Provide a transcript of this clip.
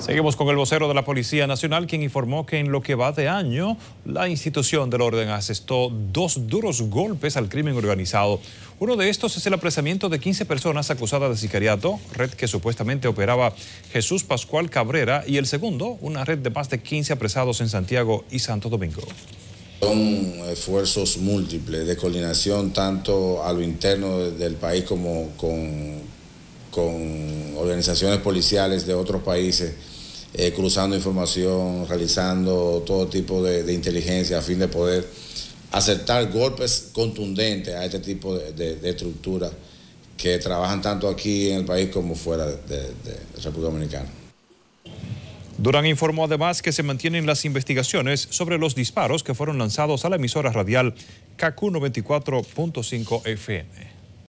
Seguimos con el vocero de la Policía Nacional, quien informó que en lo que va de año, la institución del orden asestó dos duros golpes al crimen organizado. Uno de estos es el apresamiento de 15 personas acusadas de sicariato, red que supuestamente operaba Jesús Pascual Cabrera, y el segundo, una red de más de 15 apresados en Santiago y Santo Domingo. Son esfuerzos múltiples de coordinación tanto a lo interno del país como con con organizaciones policiales de otros países, eh, cruzando información, realizando todo tipo de, inteligencia a fin de poder aceptar golpes contundentes a este tipo de, estructuras que trabajan tanto aquí en el país como fuera de República Dominicana. Durán informó además que se mantienen las investigaciones sobre los disparos que fueron lanzados a la emisora radial KQ94.5 FM.